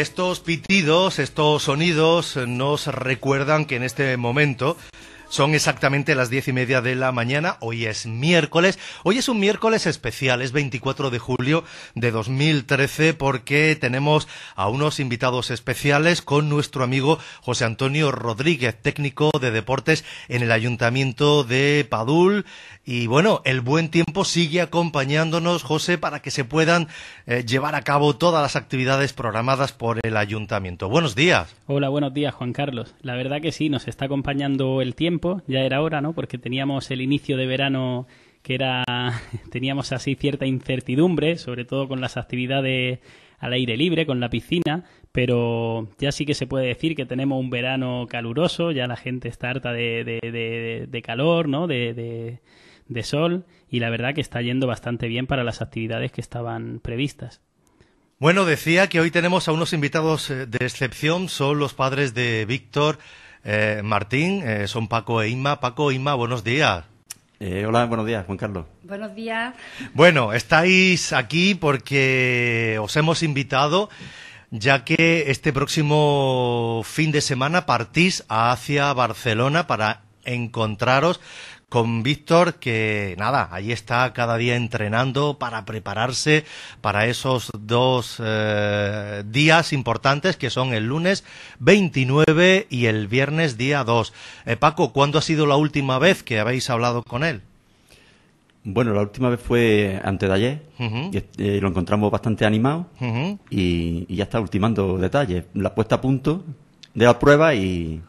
Estos pitidos, estos sonidos nos recuerdan que en este momento son exactamente las diez y media de la mañana. Hoy es miércoles. Hoy es un miércoles especial. Es 24 de julio de 2013 porque tenemos a unos invitados especiales con nuestro amigo José Antonio Rodríguez, técnico de deportes en el Ayuntamiento de Padul. Y bueno, el buen tiempo sigue acompañándonos, José, para que se puedan eh, llevar a cabo todas las actividades programadas por el ayuntamiento. Buenos días. Hola, buenos días, Juan Carlos. La verdad que sí, nos está acompañando el tiempo, ya era hora, ¿no? Porque teníamos el inicio de verano que era teníamos así cierta incertidumbre, sobre todo con las actividades al aire libre, con la piscina, pero ya sí que se puede decir que tenemos un verano caluroso, ya la gente está harta de, de, de calor, ¿no? de, de sol y la verdad que está yendo bastante bien para las actividades que estaban previstas. Bueno, decía que hoy tenemos a unos invitados eh, de excepción, son los padres de Víctor eh, Martín, eh, son Paco e Inma. Paco, e Inma, buenos días. hola, buenos días, Juan Carlos. Buenos días. Bueno, estáis aquí porque os hemos invitado, ya que este próximo fin de semana partís hacia Barcelona para encontraros con Víctor, que nada, ahí está cada día entrenando para prepararse para esos dos eh, días importantes que son el lunes 29 y el viernes día 2. Eh, Paco, ¿cuándo ha sido la última vez que habéis hablado con él? Bueno, la última vez fue antes de ayer. y, eh, lo encontramos bastante animado y, y ya está ultimando detalles. La puesta a punto de la prueba y,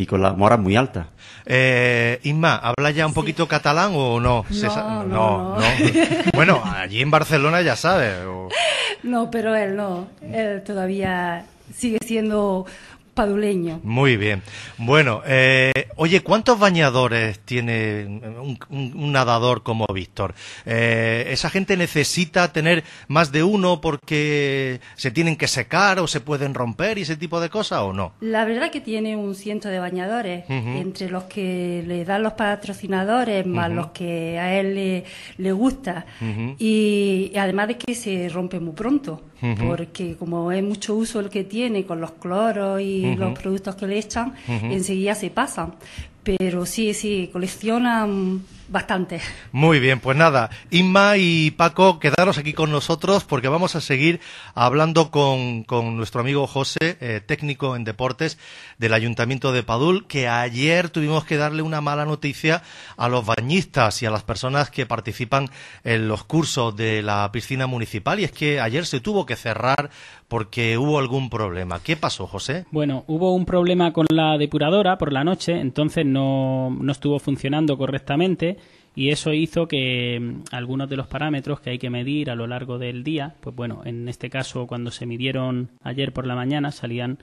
y con la mora muy alta. Eh, Isma, ¿habla ya un poquito catalán o no? No, no, bueno, allí en Barcelona ya sabe. No, pero él no. Él todavía sigue siendo paduleño. Muy bien. Bueno, eh, oye, ¿cuántos bañadores tiene un, nadador como Víctor? Eh, ¿Esa gente necesita tener más de uno porque se tienen que secar o se pueden romper y ese tipo de cosas o no? La verdad que tiene un ciento de bañadores, entre los que le dan los patrocinadores, más los que a él le, gusta. y, y, además de que se rompe muy pronto, porque como es mucho uso el que tiene con los cloros y los productos que le echan, enseguida se pasan. Pero sí, sí, coleccionan Bastante. Muy bien, pues nada, Inma y Paco, quedaros aquí con nosotros porque vamos a seguir hablando con, con nuestro amigo José, eh, técnico en deportes del Ayuntamiento de Padul, que ayer tuvimos que darle una mala noticia a los bañistas y a las personas que participan en los cursos de la piscina municipal y es que ayer se tuvo que cerrar porque hubo algún problema. ¿Qué pasó, José? Bueno, hubo un problema con la depuradora por la noche, entonces no estuvo funcionando correctamente y eso hizo que mm, algunos de los parámetros que hay que medir a lo largo del día, pues bueno, en este caso cuando se midieron ayer por la mañana salían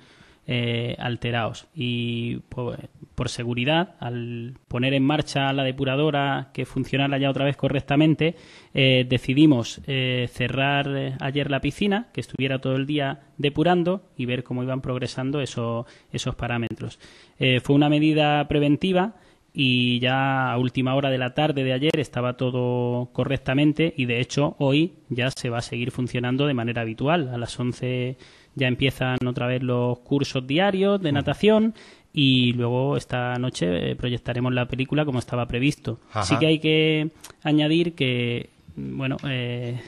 eh, alterados y pues, por seguridad al poner en marcha la depuradora que funcionara ya otra vez correctamente eh, decidimos eh, cerrar ayer la piscina que estuviera todo el día depurando y ver cómo iban progresando esos parámetros fue una medida preventiva y ya a última hora de la tarde de ayer estaba todo correctamente y de hecho hoy ya se va a seguir funcionando de manera habitual. A las 11 ya empiezan otra vez los cursos diarios de natación y luego esta noche eh, proyectaremos la película como estaba previsto. Así que hay que añadir que, bueno, eh,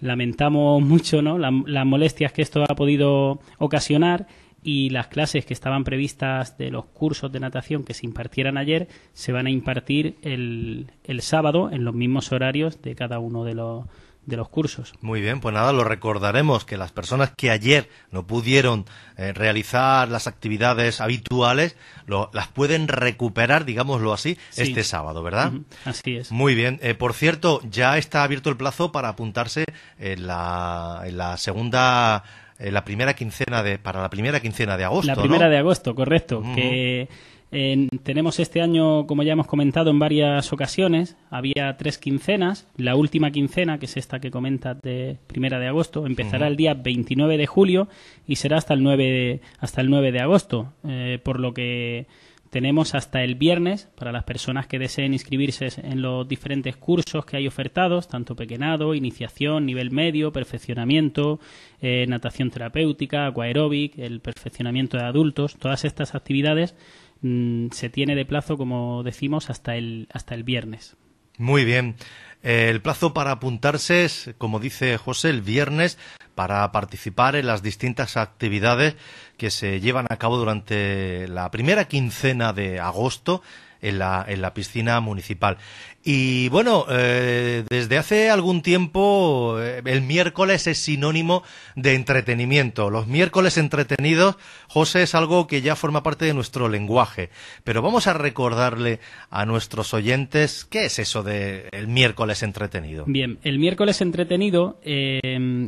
lamentamos mucho ¿no? las molestias que esto ha podido ocasionar y las clases que estaban previstas de los cursos de natación que se impartieran ayer se van a impartir el, el sábado en los mismos horarios de cada uno de los, de los cursos. Muy bien, pues nada, lo recordaremos que las personas que ayer no pudieron eh, realizar las actividades habituales las pueden recuperar, digámoslo así, este sábado, ¿verdad? Así es. Muy bien, eh, por cierto, ya está abierto el plazo para apuntarse en la, en la segunda eh, la primera quincena de, para la primera quincena de agosto. La primera de agosto, correcto. Que tenemos este año, como ya hemos comentado en varias ocasiones, había tres quincenas. La última quincena, que es esta que comentas de primera de agosto, empezará el día 29 de julio y será hasta el 9 de, hasta el 9 de agosto. Eh, por lo que tenemos hasta el viernes para las personas que deseen inscribirse en los diferentes cursos que hay ofertados, tanto pequeñado, iniciación, nivel medio, perfeccionamiento, eh, natación terapéutica, aquaeróbic, el perfeccionamiento de adultos, todas estas actividades mm, se tiene de plazo, como decimos, hasta el, hasta el viernes. Muy bien. El plazo para apuntarse es, como dice José, el viernes para participar en las distintas actividades que se llevan a cabo durante la primera quincena de agosto en la, en la piscina municipal. Y bueno, eh, desde hace algún tiempo eh, el miércoles es sinónimo de entretenimiento. Los miércoles entretenidos, José, es algo que ya forma parte de nuestro lenguaje. Pero vamos a recordarle a nuestros oyentes qué es eso de el miércoles entretenido. Bien, el miércoles entretenido eh,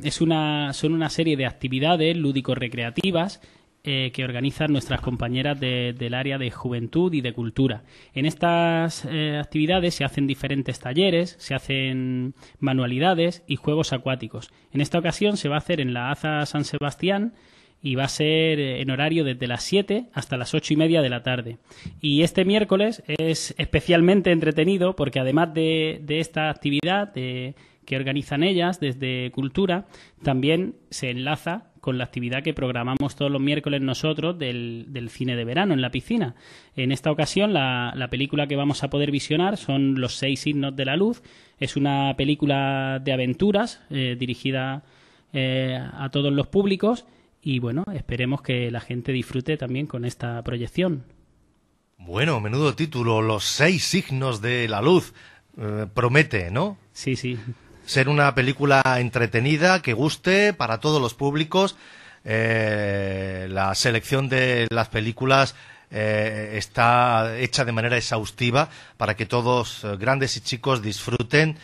es una, son una serie de actividades lúdico-recreativas eh, que organizan nuestras compañeras del área de juventud y de cultura. En estas eh, actividades se hacen diferentes talleres, se hacen manualidades y juegos acuáticos. En esta ocasión se va a hacer en la Aza San Sebastián y va a ser eh, en horario desde las 7 hasta las 8 y media de la tarde. Y este miércoles es especialmente entretenido porque además de, esta actividad que organizan ellas desde Cultura, también se enlaza con la actividad que programamos todos los miércoles nosotros del, cine de verano en la piscina. En esta ocasión, la, película que vamos a poder visionar son Los seis signos de la luz. Es una película de aventuras eh, dirigida eh, a todos los públicos y bueno, esperemos que la gente disfrute también con esta proyección. Bueno, menudo título, Los seis signos de la luz. Eh, promete, ¿no? Sí, sí ser una película entretenida, que guste para todos los públicos. Eh, la selección de las películas eh, está hecha de manera exhaustiva para que todos, eh, grandes y chicos, disfruten.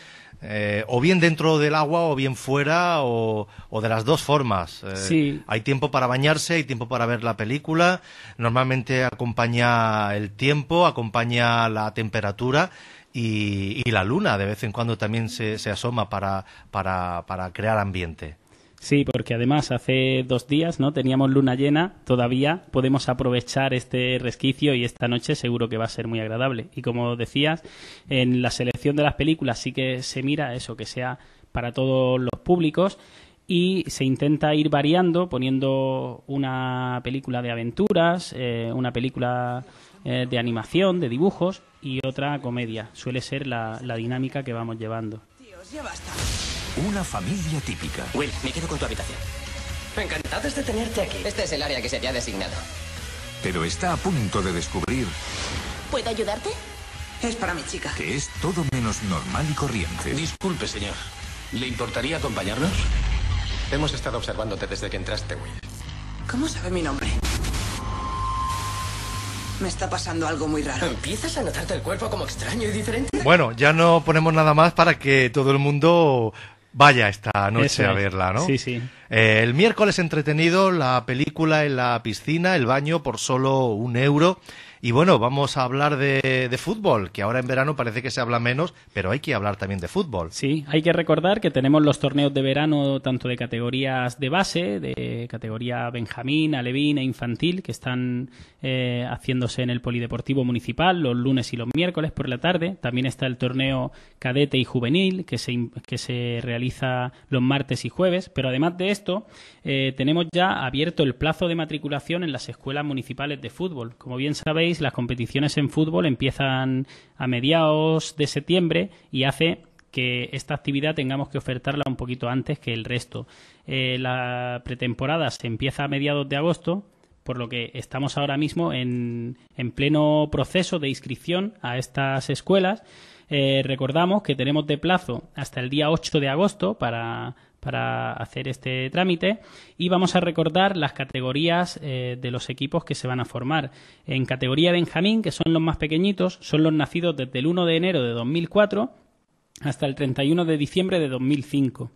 o bien dentro del agua o bien fuera o, o de las dos formas. Sí. Hay tiempo para bañarse, hay tiempo para ver la película. Normalmente acompaña el tiempo, acompaña la temperatura y, la luna de vez en cuando también se, asoma para, para, para crear ambiente. Sí, porque además hace dos días no teníamos luna llena, todavía podemos aprovechar este resquicio y esta noche seguro que va a ser muy agradable. Y como decías, en la selección de las películas sí que se mira eso, que sea para todos los públicos y se intenta ir variando poniendo una película de aventuras, eh, una película eh, de animación, de dibujos, y otra comedia. Suele ser la, la dinámica que vamos llevando. Dios, ya basta. Una familia típica. Will, me quedo con tu habitación. Encantados de tenerte aquí. Este es el área que se te ha designado. Pero está a punto de descubrir... ¿Puedo ayudarte? Es para mi chica. Que es todo menos normal y corriente. Disculpe, señor. ¿Le importaría acompañarnos? Hemos estado observándote desde que entraste, Will. ¿Cómo sabe mi nombre? Me está pasando algo muy raro. Empiezas a notarte el cuerpo como extraño y diferente. Bueno, ya no ponemos nada más para que todo el mundo vaya esta noche a verla, ¿no? Sí, sí. Eh, el miércoles entretenido, la película en la piscina, el baño por solo un euro. Y bueno, vamos a hablar de, fútbol, que ahora en verano parece que se habla menos, pero hay que hablar también de fútbol. Sí, hay que recordar que tenemos los torneos de verano tanto de categorías de base, de categoría Benjamín, Alevín e Infantil, que están eh, haciéndose en el Polideportivo Municipal los lunes y los miércoles por la tarde. También está el torneo Cadete y Juvenil, que se, que se realiza los martes y jueves. Pero además de esto, eh, tenemos ya abierto el plazo de matriculación en las escuelas municipales de fútbol. Como bien sabéis, las competiciones en fútbol empiezan a mediados de septiembre y hace que esta actividad tengamos que ofertarla un poquito antes que el resto. Eh, la pretemporada se empieza a mediados de agosto, por lo que estamos ahora mismo en, pleno proceso de inscripción a estas escuelas. Eh, recordamos que tenemos de plazo hasta el día 8 de agosto para, para hacer este trámite y vamos a recordar las categorías eh, de los equipos que se van a formar. En categoría Benjamín, que son los más pequeñitos, son los nacidos desde el 1 de enero de 2004 hasta el 31 de diciembre de 2005.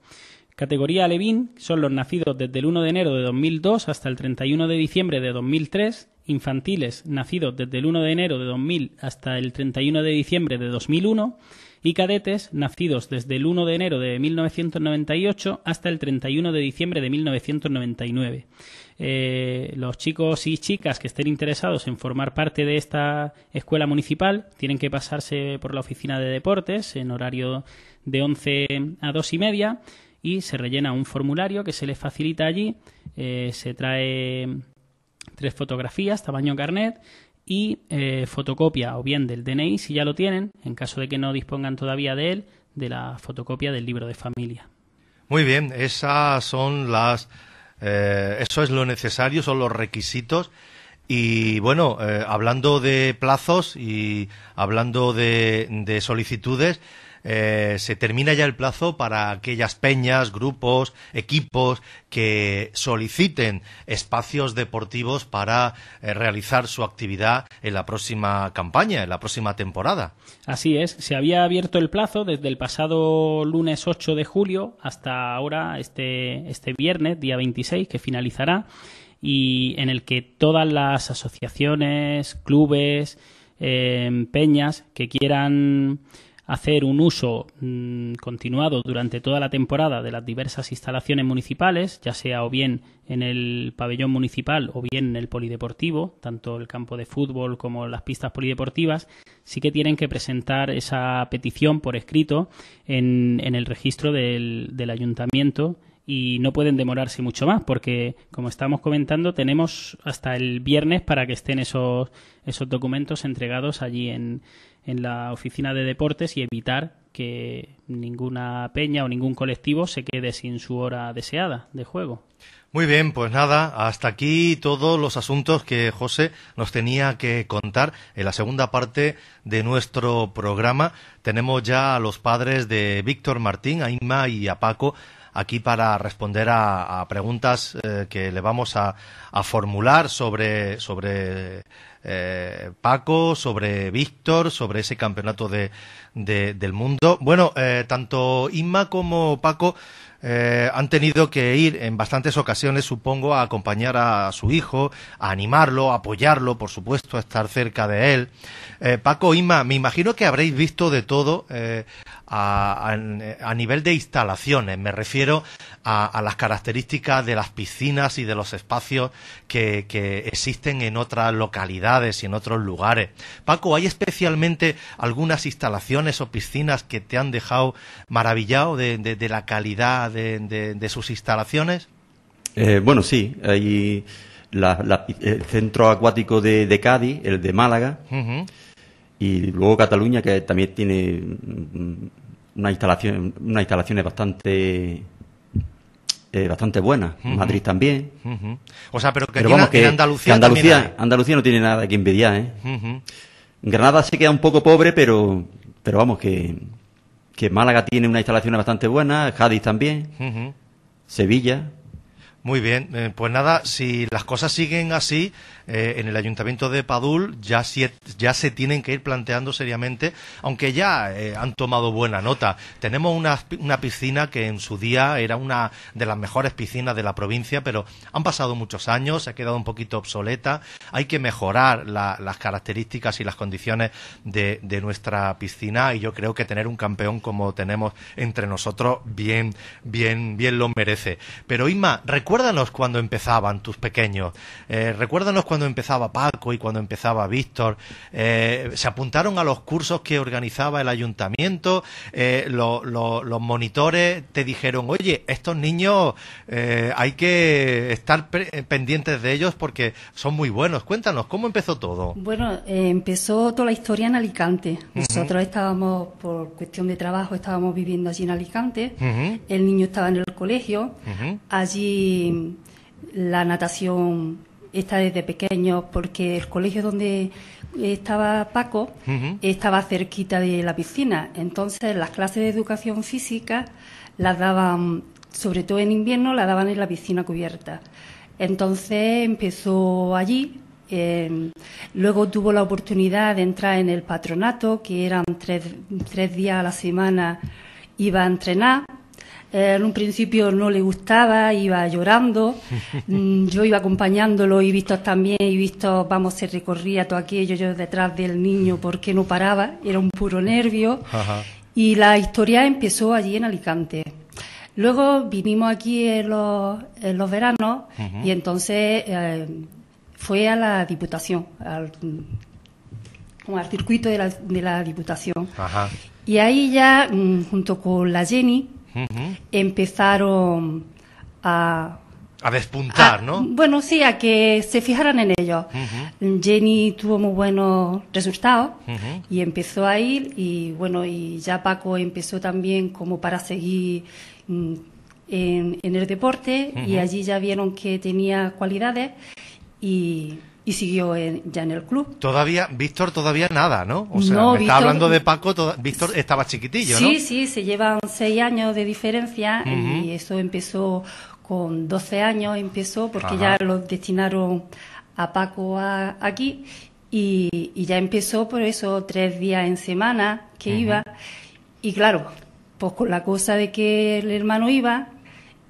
Categoría Levín son los nacidos desde el 1 de enero de 2002 hasta el 31 de diciembre de 2003, infantiles nacidos desde el 1 de enero de 2000 hasta el 31 de diciembre de 2001 y cadetes nacidos desde el 1 de enero de 1998 hasta el 31 de diciembre de 1999. Eh, los chicos y chicas que estén interesados en formar parte de esta escuela municipal tienen que pasarse por la oficina de deportes en horario de 11 a 2 y media y se rellena un formulario que se les facilita allí. Eh, se trae tres fotografías, tamaño carnet, y eh, fotocopia o bien del DNI si ya lo tienen, en caso de que no dispongan todavía de él, de la fotocopia del libro de familia. Muy bien, esas son las, eh, eso es lo necesario, son los requisitos. Y bueno, eh, hablando de plazos y hablando de solicitudes, eh, se termina ya el plazo para aquellas peñas, grupos, equipos que soliciten espacios deportivos para eh, realizar su actividad en la próxima campaña, en la próxima temporada. Así es, se había abierto el plazo desde el pasado lunes 8 de julio hasta ahora, este, este viernes, día 26, que finalizará y en el que todas las asociaciones, clubes, eh, peñas que quieran hacer un uso mm, continuado durante toda la temporada de las diversas instalaciones municipales, ya sea o bien en el pabellón municipal o bien en el polideportivo, tanto el campo de fútbol como las pistas polideportivas, sí que tienen que presentar esa petición por escrito en, el registro del, del ayuntamiento y no pueden demorarse mucho más porque, como estamos comentando, tenemos hasta el viernes para que estén esos, esos documentos entregados allí en, en la oficina de deportes y evitar que ninguna peña o ningún colectivo se quede sin su hora deseada de juego. Muy bien, pues nada, hasta aquí todos los asuntos que José nos tenía que contar en la segunda parte de nuestro programa. Tenemos ya a los padres de Víctor Martín, a Inma y a Paco aquí para responder a, preguntas eh, que le vamos a, formular sobre, sobre eh, Paco, sobre Víctor, sobre ese campeonato del mundo. Bueno, eh, tanto Inma como Paco eh, han tenido que ir en bastantes ocasiones, supongo, a acompañar a su hijo, a animarlo, a apoyarlo, por supuesto, a estar cerca de él. Eh, Paco, Ima, me imagino que habréis visto de todo eh, a, nivel de instalaciones. Me refiero a, las características de las piscinas y de los espacios que, existen en otras localidades y en otros lugares. Paco, ¿hay especialmente algunas instalaciones o piscinas que te han dejado maravillado de la calidad de, sus instalaciones? Eh, bueno, sí. Hay el centro acuático de, Cádiz, el de Málaga, y luego Cataluña, que también tiene mm, una instalación, unas instalaciones bastante eh, bastante buena. Madrid también. O sea, pero que, que, Andalucía, Andalucía, no tiene nada que envidiar. ¿eh? Granada se queda un poco pobre, pero, pero vamos, que, que Málaga tiene una instalación bastante buena, Cádiz también, Sevilla. Muy bien, eh, pues nada, si las cosas siguen así, eh, en el ayuntamiento de Padul ya, ya se tienen que ir planteando seriamente, aunque ya eh, han tomado buena nota. Tenemos una, una, piscina que en su día era una de las mejores piscinas de la provincia, pero han pasado muchos años, se ha quedado un poquito obsoleta. Hay que mejorar las características y las condiciones de, de nuestra piscina y yo creo que tener un campeón como tenemos entre nosotros bien, bien, bien lo merece. Pero Isma, recuerda recuérdanos cuando empezaban tus pequeños, eh, recuérdanos cuando empezaba Paco y cuando empezaba Víctor. Eh, se apuntaron a los cursos que organizaba el ayuntamiento, eh, los monitores te dijeron, oye, estos niños hay que estar pendientes de ellos porque son muy buenos. Cuéntanos, ¿cómo empezó todo? Bueno, empezó toda la historia en Alicante. Nosotros estábamos, por cuestión de trabajo, estábamos viviendo allí en Alicante. El niño estaba en el colegio. Allí la natación está desde pequeño porque el colegio donde eh, estaba Paco estaba cerquita de la piscina. Entonces, las clases de educación física las daban, sobre todo en invierno, las daban en la piscina cubierta. Entonces empezó allí. Em, luego tuvo la oportunidad de entrar en el patronato, que eran tres días a la semana, iba a entrenar eh, en un principio no le gustaba, iba llorando, mm, yo iba acompañándolo y visto también, y visto, vamos, se recorría todo aquello, yo detrás del niño mm. porque no paraba, era un puro nervio. Y la historia empezó allí en Alicante. Luego vinimos aquí en los, en veranos y entonces eh, fue a la Diputación, al, mm, al circuito de la, Diputación. Y ahí ya, junto con la Jenny, empezaron a... A despuntar, ¿no? Bueno, sí, a que se fijaran en ellos. Jenny tuvo muy buenos resultados y empezó a ir y bueno, y ya Paco empezó también como para seguir mm, en, en el deporte y allí ya vieron que tenía cualidades y y siguió ya en el club. Todavía, Víctor todavía nada, ¿no? O sea, me está hablando de Paco, Víctor estaba chiquitillo, sí, ¿no? Sí, sí, se llevan seis años de diferencia y eso empezó con 12 años, empezó porque ya lo destinaron a Paco aquí y, ya empezó por eso tres días en semana que iba y claro, pues con la cosa de que el hermano iba,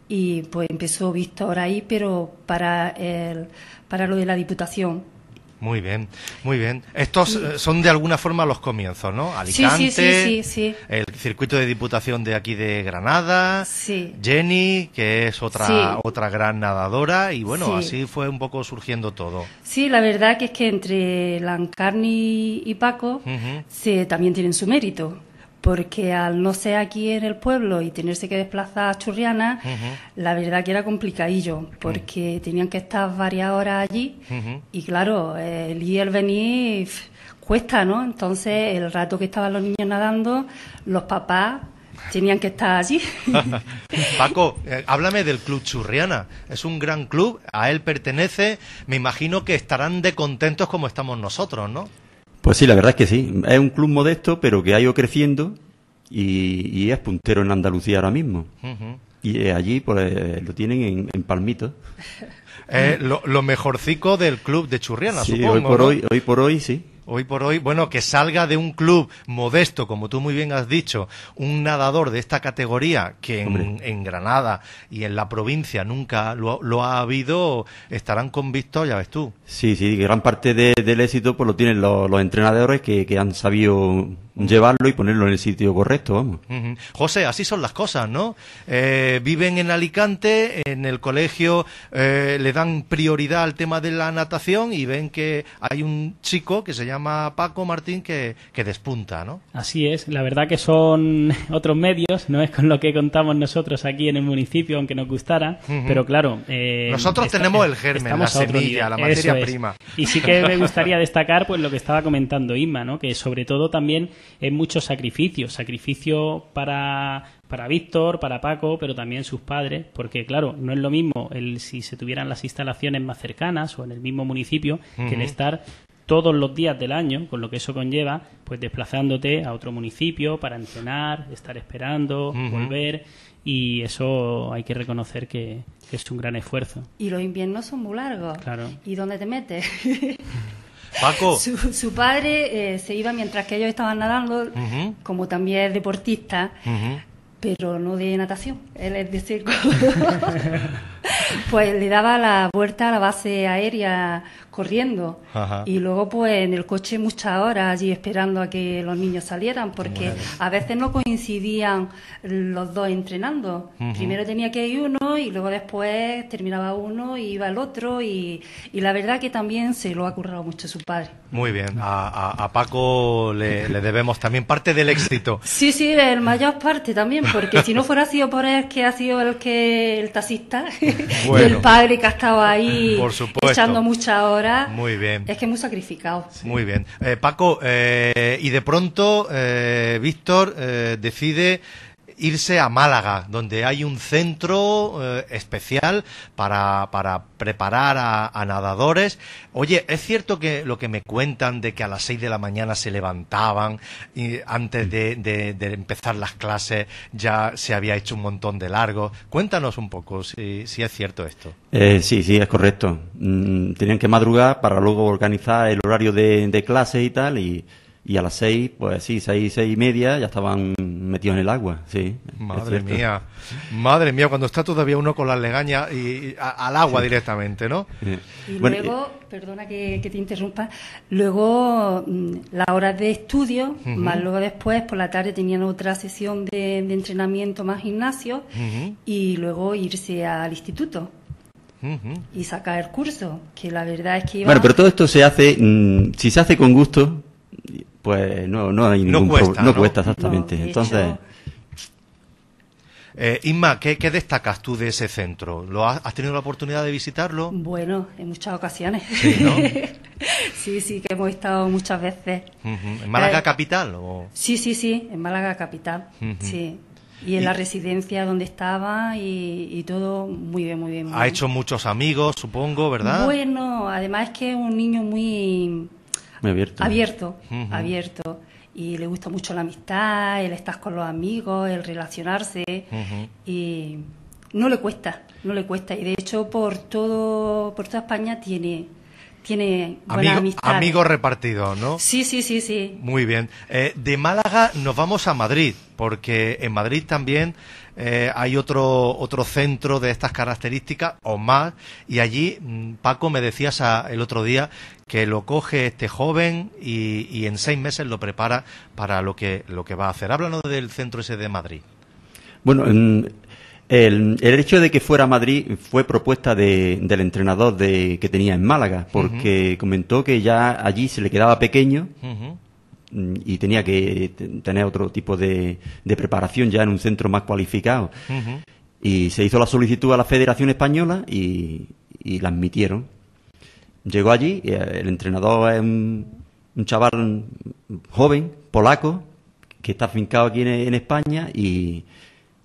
y pues empezó Víctor ahí, pero para, el, para lo de la Diputación. Muy bien, muy bien. Estos eh, son de alguna forma los comienzos, ¿no? Alicante, sí, el circuito de diputación de aquí de Granada, Jenny, que es otra, otra gran nadadora, y bueno, así fue un poco surgiendo todo. Sí, la verdad que es que entre Lancarni y Paco también tienen su mérito porque al no ser aquí en el pueblo y tenerse que desplazar a Churriana, la verdad que era complicadillo, porque mm. tenían que estar varias horas allí y claro, el ir y el venir cuesta, ¿no? Entonces, el rato que estaban los niños nadando, los papás tenían que estar allí. Paco, eh, háblame del Club Churriana. Es un gran club, a él pertenece, me imagino que estarán de contentos como estamos nosotros, ¿no? Pues sí, la verdad es que sí. Es un club modesto, pero que ha ido creciendo y, es puntero en Andalucía ahora mismo. Y eh, allí pues, lo tienen en, palmito. Eh, lo, lo, mejorcico del club de Churriana, sí, por, hoy, hoy por hoy sí hoy por hoy, bueno, que salga de un club modesto, como tú muy bien has dicho, un nadador de esta categoría que en, Granada y en la provincia nunca lo, ha habido, estarán convictos, ya ves tú. Sí, sí, gran parte del éxito pues lo tienen los, entrenadores que han sabido llevarlo y ponerlo en el sitio correcto, José, así son las cosas, ¿no? Eh, viven en Alicante, en el colegio eh, le dan prioridad al tema de la natación y ven que hay un chico que se llama Paco Martín que, despunta, ¿no? Así es, la verdad que son otros medios, no es con lo que contamos nosotros aquí en el municipio, aunque nos gustara, pero claro... Eh, nosotros tenemos el germen, la semilla, la materia prima. Y sí que me gustaría destacar pues lo que estaba comentando Inma, ¿no? Que sobre todo también es mucho sacrificio, sacrificio para, para Víctor, para Paco, pero también sus padres, porque claro, no es lo mismo el si se tuvieran las instalaciones más cercanas o en el mismo municipio que el estar todos los días del año, con lo que eso conlleva, pues desplazándote a otro municipio para entrenar, estar esperando, volver, y eso hay que reconocer que, que, es un gran esfuerzo. Y los inviernos son muy largos. Claro. ¿Y dónde te metes? Paco. Su, padre eh, se iba mientras que ellos estaban nadando, como también es deportista, pero no de natación, él es de circo. pues le daba la vuelta a la base aérea corriendo. Y luego, pues en el coche muchas horas allí esperando a que los niños salieran, porque a veces no coincidían los dos entrenando. Primero tenía que ir uno y luego después terminaba uno y iba el otro. Y, la verdad que también se lo ha currado mucho su padre. Muy bien. A, a, Paco le, le, debemos también parte del éxito. sí, sí, el mayor parte también, porque si no fuera sido por él que ha sido el que el taxista, el padre que ha estado ahí por echando muchas horas. Muy bien. Es que muy sacrificado. Muy bien. Eh, Paco, eh, y de pronto eh, Víctor decide irse a Málaga, donde hay un centro eh, especial para, para preparar a, nadadores. Oye, ¿es cierto que lo que me cuentan de que a las seis de la mañana se levantaban y antes de, empezar las clases ya se había hecho un montón de largo. Cuéntanos un poco si, es cierto esto. Eh, sí, sí, es correcto. Mm, tenían que madrugar para luego organizar el horario de, de clase y tal y y a las seis, pues sí, seis, seis y media ya estaban metidos en el agua, sí. Madre mía, madre mía, cuando está todavía uno con las legañas y, al agua directamente, ¿no? Y luego, perdona que, te interrumpa, luego mm, ...la hora de estudio, más luego después por la tarde tenían otra sesión de, entrenamiento más gimnasio y luego irse al instituto. Y sacar el curso, que la verdad es que... Bueno, pero todo esto se hace, mm, si se hace con gusto, pues no, no hay ningún no cuesta, no, cuesta exactamente. Entonces. Eh, Inma, ¿qué, ¿qué, destacas tú de ese centro? ¿Lo has, tenido la oportunidad de visitarlo? Bueno, en muchas ocasiones. Sí, sí, que hemos estado muchas veces. ¿En Málaga eh, capital? Sí, sí, sí, en Málaga capital. Sí. Y en la residencia donde estaba y, todo muy bien, muy bien. ha hecho muchos amigos, supongo, ¿verdad? Bueno, además es que es un niño muy abierto. Abierto, abierto. Y le gusta mucho la amistad, el estar con los amigos, el relacionarse. Y no le cuesta, no le cuesta. Y de hecho, por, todo, por toda España tiene, tiene buena amistad. amigo, ¿no? Sí, sí, sí, sí. Muy bien. Eh, de Málaga nos vamos a Madrid, porque en Madrid también eh, hay otro, otro centro de estas características o más. Y allí, mm, Paco, me decías el otro día que lo coge este joven y, en seis meses lo prepara para lo que, lo que va a hacer. Háblanos del centro ese de Madrid. Bueno, el, el, hecho de que fuera a Madrid fue propuesta de, del entrenador de, que tenía en Málaga, porque comentó que ya allí se le quedaba pequeño y tenía que tener otro tipo de, preparación ya en un centro más cualificado. Y se hizo la solicitud a la Federación Española y, la admitieron. Llegó allí, eh, el entrenador es un, chaval joven, polaco, que está afincado aquí en, España y,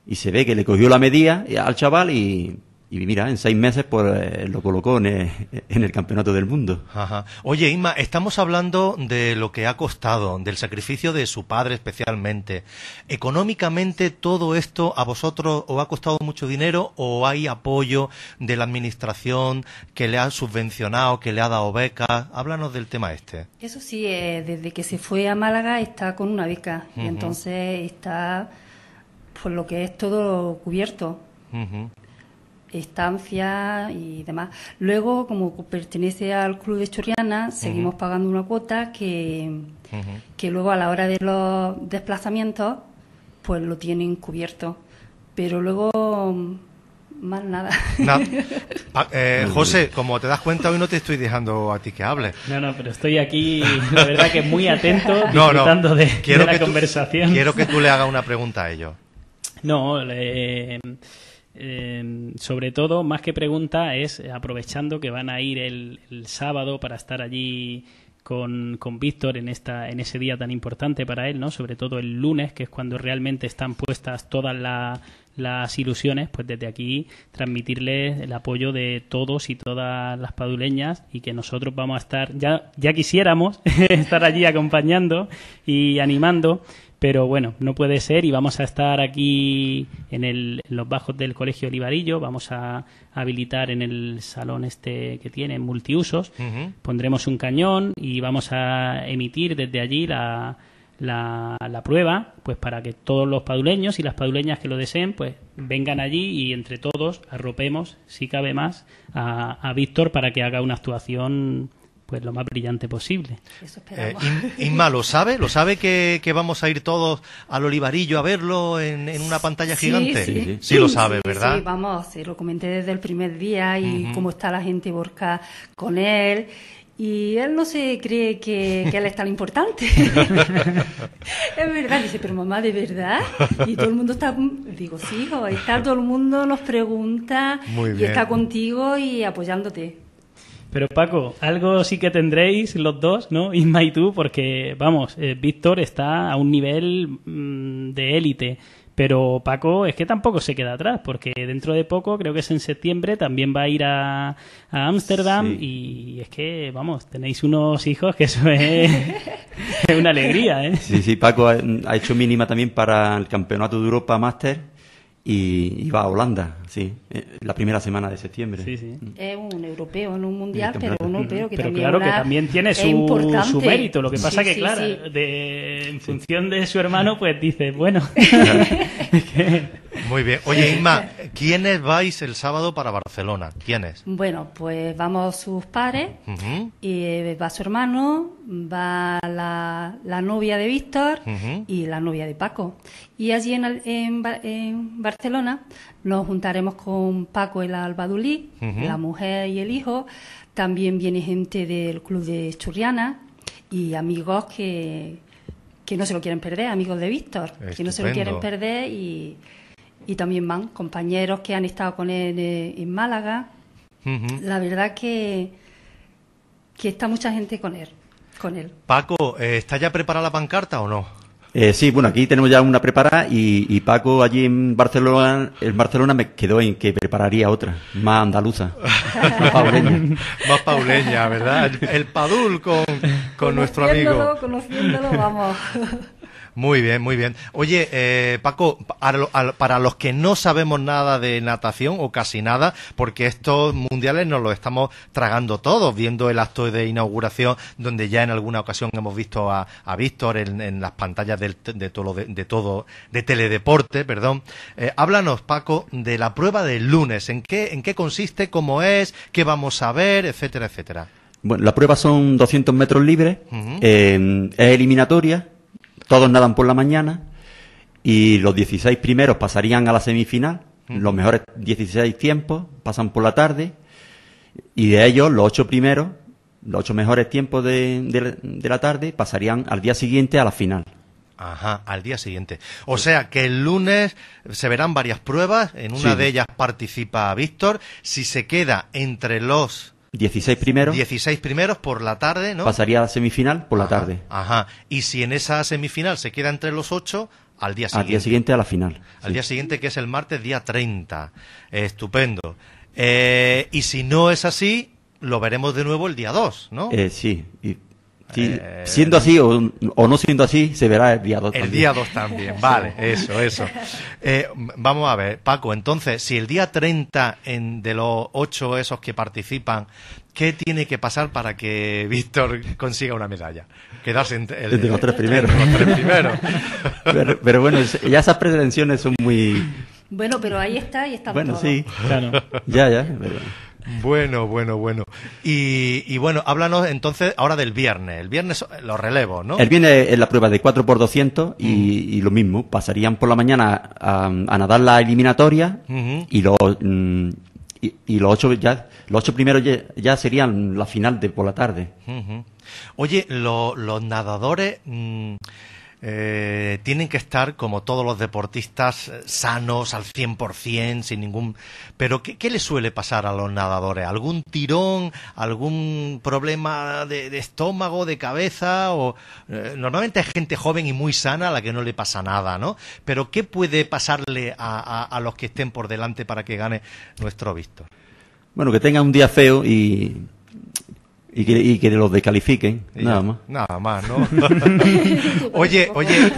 y se ve que le cogió la medida al chaval y y mira, en seis meses pues, eh, lo colocó eh, en el, campeonato del mundo. Oye, Inma, estamos hablando de lo que ha costado, del sacrificio de su padre especialmente. ¿Económicamente todo esto a vosotros os ha costado mucho dinero o hay apoyo de la administración que le ha subvencionado, que le ha dado becas? Háblanos del tema este. Eso sí, eh, desde que se fue a Málaga está con una beca y entonces está por lo que es todo cubierto estancia y demás. Luego, como pertenece al Club de choriana seguimos pagando una cuota que, luego a la hora de los desplazamientos, pues lo tienen cubierto. Pero luego más nada. Eh, José, como te das cuenta, hoy no te estoy dejando a ti que hables. No, no, pero estoy aquí, la verdad que muy atento, disfrutando De, conversación. quiero que tú le hagas una pregunta a ellos. No, eh, Em, sobre todo, más que pregunta, es aprovechando que van a ir el, sábado para estar allí con, Víctor en, esta, en ese día tan importante para él, ¿no? Sobre todo el lunes, que es cuando realmente están puestas todas las ilusiones, pues desde aquí transmitirles el apoyo de todos y todas las paduleñas y que nosotros vamos a estar, ya, ya quisiéramos estar allí acompañando y animando, pero bueno, no puede ser y vamos a estar aquí en, los bajos del Colegio Olivarillo, vamos a habilitar en el salón este que tiene multiusos, pondremos un cañón y vamos a emitir desde allí la, prueba, pues para que todos los paduleños y las paduleñas que lo deseen, pues vengan allí y entre todos arropemos, si cabe más, a, a Víctor para que haga una actuación pues, lo más brillante posible. Eso eh, Inma, ¿lo sabe? ¿Lo sabe que, vamos a ir todos al Olivarillo a verlo en, en una pantalla gigante? Sí. Sí, sí, lo sabe, ¿verdad? Sí, vamos, lo comenté desde el primer día y cómo está la gente borca con él. Y él no se cree que, él es tan importante. es verdad, dice, pero mamá, ¿de verdad? Y todo el mundo está, digo, sí, hijo, está, todo el mundo nos pregunta y está contigo y apoyándote. Pero Paco, algo sí que tendréis los dos, ¿no? Isma y tú, porque vamos, eh, Víctor está a un nivel mm, de élite. Pero Paco es que tampoco se queda atrás, porque dentro de poco, creo que es en septiembre, también va a ir a Ámsterdam y es que, vamos, tenéis unos hijos que eso es, una alegría, ¿eh? Sí, sí, Paco ha, ha, hecho mínima también para el Campeonato de Europa Master y iba a Holanda, sí, eh, la primera semana de septiembre. Mm. Es un europeo, en un mundial, pero un mm-hmm. europeo que pero claro, que también tiene su, su, mérito. Lo que pasa que, claro, de, en función de su hermano, pues dice, bueno, Muy bien. Oye, Inma, ¿quiénes vais el sábado para Barcelona? ¿Quiénes? Bueno, pues vamos sus padres, y eh, va su hermano, va la, novia de Víctor y la novia de Paco. Y allí en, en, en, Barcelona nos juntaremos con Paco el Albadulí, la mujer y el hijo. También viene gente del club de Churriana y amigos que, que no se lo quieren perder, amigos de Víctor, que no se lo quieren perder y y también van compañeros que han estado con él eh, en Málaga. La verdad que, que está mucha gente con él. Con Paco, eh, ¿está ya preparada la pancarta o no? Eh, sí, bueno, aquí tenemos ya una preparada y, Paco allí en Barcelona, en Barcelona me quedó en que prepararía otra, más andaluza, más pauleña. ¿verdad? El padul con, con nuestro amigo. Conociéndolo, vamos. Muy bien, muy bien. Oye, eh, Paco, para los que no sabemos nada de natación o casi nada, porque estos mundiales nos los estamos tragando todos, viendo el acto de inauguración donde ya en alguna ocasión hemos visto a, Víctor en, las pantallas de, todo, de, teledeporte, perdón. Eh, háblanos, Paco, de la prueba del lunes, en qué, consiste, cómo es, qué vamos a ver, etcétera, etcétera. Bueno, la prueba son 200 metros libres, eh, es eliminatoria, todos nadan por la mañana y los 16 primeros pasarían a la semifinal. Los mejores 16 tiempos pasan por la tarde y de ellos los 8 primeros, los 8 mejores tiempos de, la tarde pasarían al día siguiente a la final. Ajá, al día siguiente. O sea que el lunes se verán varias pruebas. En una de ellas participa Víctor. Si se queda entre los 16 primeros. 16 primeros por la tarde, ¿no? Pasaría a la semifinal por la tarde. Ajá. Y si en esa semifinal se queda entre los 8, al día siguiente. Al día siguiente a la final. Al día siguiente, que es el martes, día 30. estupendo. Eh, y si no es así, lo veremos de nuevo el día 2, ¿no? Eh, sí. Eh, siendo así o, no siendo así, se verá el día 2 El día 2 también, vale, eso, eso. Eh, vamos a ver, Paco, entonces, si el día 30 en, de los 8 esos que participan, ¿qué tiene que pasar para que Víctor consiga una medalla? Quedarse entre, los tres primeros. pero, bueno, ya esas pretensiones son muy... Bueno, pero ahí está y está Bueno, sí. Ya, ya. Bueno, bueno, bueno. Y, bueno, háblanos entonces ahora del viernes. El viernes los relevo, ¿no? El viernes es la prueba de 4 por 200 mm. y, lo mismo. Pasarían por la mañana a, nadar la eliminatoria y los... Mm, y, los ocho ya los ocho primeros ya, serían la final de por la tarde. Oye, los nadadores mm, eh, tienen que estar, como todos los deportistas, eh, sanos al 100%, sin ningún... Pero ¿qué, le suele pasar a los nadadores? ¿Algún tirón? ¿Algún problema de, estómago, de cabeza? O, eh, normalmente es gente joven y muy sana a la que no le pasa nada, ¿no? Pero ¿qué puede pasarle a, a los que estén por delante para que gane nuestro Víctor? Bueno, que tenga un día feo y y que, los descalifiquen, nada más. Nada más, ¿no? oye, oye,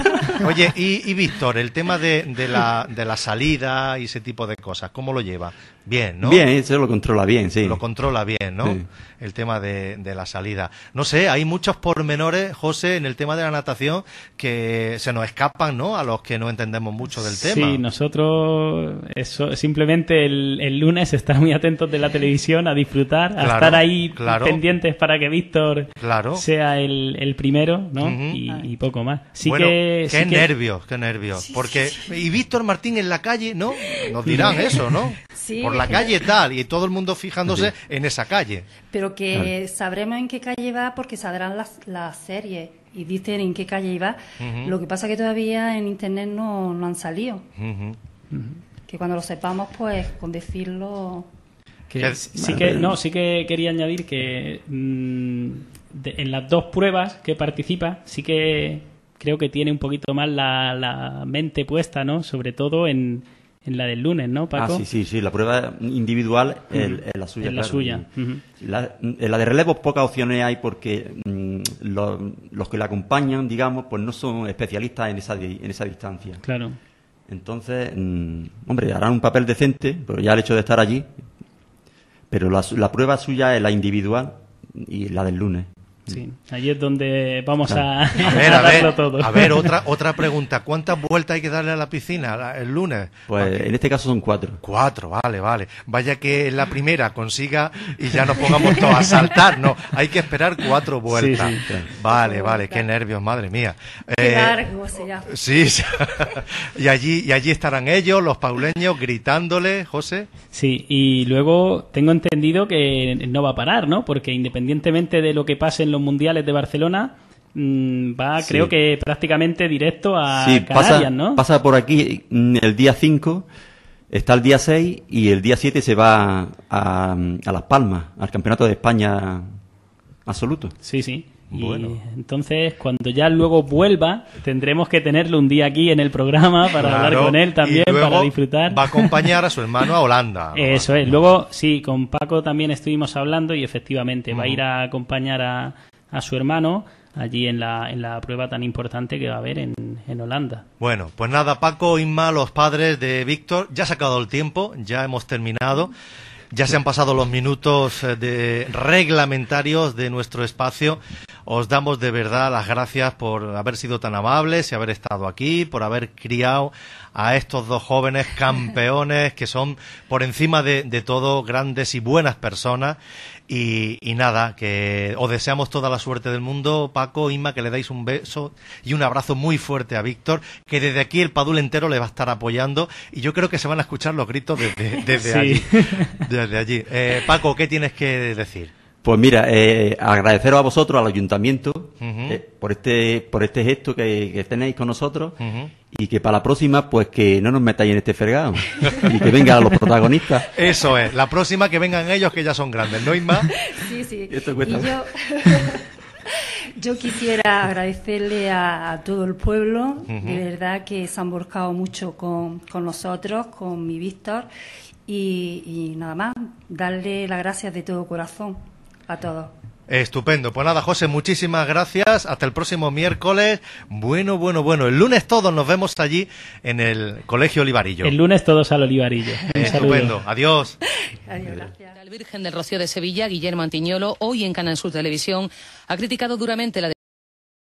oye, y, y Víctor, el tema de, de, la, de la salida y ese tipo de cosas, ¿cómo lo lleva? Bien, ¿no? Bien, eso lo controla bien, sí. Lo controla bien, ¿no? El tema de, de, la salida. No sé, hay muchos pormenores, José, en el tema de la natación que se nos escapan, ¿no? A los que no entendemos mucho del tema. Sí, nosotros eso, simplemente el, lunes estar muy atentos de la televisión, a disfrutar, a estar ahí pendientes para que Víctor claro. sea el, el, primero, ¿no? y, poco más. Sí que, qué nervios, qué nervios. Porque, y Víctor Martín en la calle, ¿no? Nos dirán eso, ¿no? Sí la calle tal, y todo el mundo fijándose en esa calle. Pero que sabremos en qué calle va porque sabrán las, series y dicen en qué calle iba. Lo que pasa que todavía en internet no, han salido. Que cuando lo sepamos, pues con decirlo. sí que no, sí que quería añadir que mm, en las dos pruebas que participa, sí que creo que tiene un poquito más la, la mente puesta, ¿no? Sobre todo en en la del lunes, ¿no, Paco? Ah, sí, sí, sí. La prueba individual es la suya, es la suya. en la de relevo pocas opciones hay porque mm, los, que la acompañan, digamos, pues no son especialistas en esa, en esa distancia. Claro. Entonces, mm, hombre, harán un papel decente, pero ya el hecho de estar allí. Pero la, la prueba suya es la individual y la del lunes. Sí, mm. allí es donde vamos a, ver, todo. A ver, otra, otra pregunta. ¿Cuántas vueltas hay que darle a la piscina el lunes? Pues en este caso son cuatro. Cuatro, vale, vale. Vaya que la primera consiga y ya nos pongamos todos a saltar. No, hay que esperar cuatro vueltas. Sí, Vale, vale, qué nervios, madre mía. Eh, y allí, y allí estarán ellos, los pauleños, gritándole, José. Sí, y luego tengo entendido que no va a parar, ¿no? Porque independientemente de lo que pase en los mundiales de Barcelona, mm, va creo que prácticamente directo a Canarias, pasa, ¿no? Pasa por aquí mm, el día 5, está el día 6 y el día 7 se va a, a Las Palmas, al Campeonato de España absoluto. Sí, sí. Bueno. entonces, cuando ya luego vuelva, tendremos que tenerlo un día aquí en el programa para hablar con él también, para disfrutar. Va a acompañar a su hermano a Holanda. Eso es. Luego, sí, con Paco también estuvimos hablando y efectivamente va a ir a acompañar a, su hermano allí en la, en la prueba tan importante que va a haber en, en Holanda. Bueno, pues nada, Paco, Inma, los padres de Víctor, ya se ha acabado el tiempo, ya hemos terminado. Ya se han pasado los minutos eh, reglamentarios de nuestro espacio. Os damos de verdad las gracias por haber sido tan amables y haber estado aquí, por haber criado a estos dos jóvenes campeones que son por encima de todo grandes y buenas personas y, nada, que os deseamos toda la suerte del mundo, Paco, Inma, que le dais un beso y un abrazo muy fuerte a Víctor, que desde aquí el Padul entero le va a estar apoyando y yo creo que se van a escuchar los gritos desde, allí. Desde allí. Eh, Paco, ¿qué tienes que decir? Pues mira, eh, agradeceros a vosotros, al ayuntamiento, eh, por este por este gesto que, tenéis con nosotros y que para la próxima, pues que no nos metáis en este fregado y que vengan los protagonistas. Eso es, la próxima que vengan ellos que ya son grandes, ¿no, más. Sí, sí. y yo... quisiera agradecerle a, todo el pueblo, de verdad que se han volcado mucho con, con nosotros, con mi Víctor, y, y nada más, darle las gracias de todo corazón. A todo Estupendo. Pues nada, José, muchísimas gracias. Hasta el próximo miércoles. Bueno, bueno, bueno. El lunes todos nos vemos allí en el Colegio Olivarillo. El lunes todos al Olivarillo. Estupendo. Adiós. Adiós, gracias. Virgen del Rocío de Sevilla, Guillermo Antiñolo, hoy en Canal Sur Televisión, ha criticado duramente la